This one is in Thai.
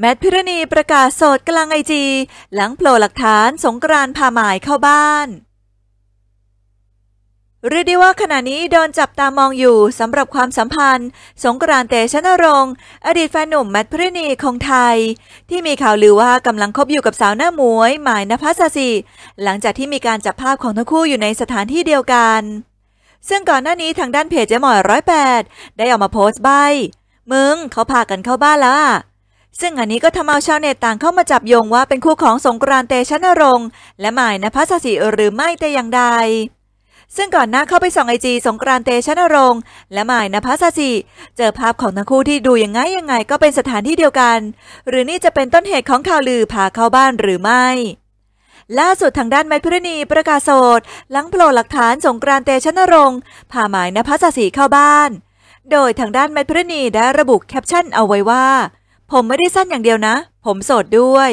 แมทพิรณีประกาศโสดกลางไอจี หลังโผล่หลักฐานสงกรานพาหมายเข้าบ้าน เรียกได้ว่าขณะนี้โดนจับตามองอยู่สำหรับความสัมพันธ์ สงกรานเตชนรงค์ อดีตแฟนหนุ่มแมทพิรณีของไทย ที่มีข่าวลือว่ากำลังคบอยู่กับสาวหน้าหมวย หมายนภัสสิ หลังจากที่มีการจับภาพของทั้งคู่อยู่ในสถานที่เดียวกัน ซึ่งก่อนหน้านี้ทางด้านเพจเจมอยร้อยแปดได้ออกมาโพสต์ใบมึงเขาพากันเข้าบ้านแล้วซึ่งอันนี้ก็ทำเอาชาวเน็ตต่างเข้ามาจับโยงว่าเป็นคู่ของสงกรานเตชะนรงค์ และหมายนภัสสิหรือไม่แต่อย่างใด ซึ่งก่อนหน้าเข้าไปส่องไอจีสงกรานเตชะนรงค์และหมายนภัสสิเจอภาพของทั้งคู่ที่ดูยังไงยังไงก็เป็นสถานที่เดียวกัน หรือนี่จะเป็นต้นเหตุของข่าวลือพาเข้าบ้านหรือไม่ ล่าสุดทางด้านไมพรณี ประกาศโสดหลังโผล่หลักฐานสงกรานเตชนรงค์พาหมายนภัสสีเข้าบ้าน โดยทางด้านไมพรณีได้ระบุแคปชั่นเอาไว้ว่าผมไม่ได้สั้นอย่างเดียวนะ ผมโสดด้วย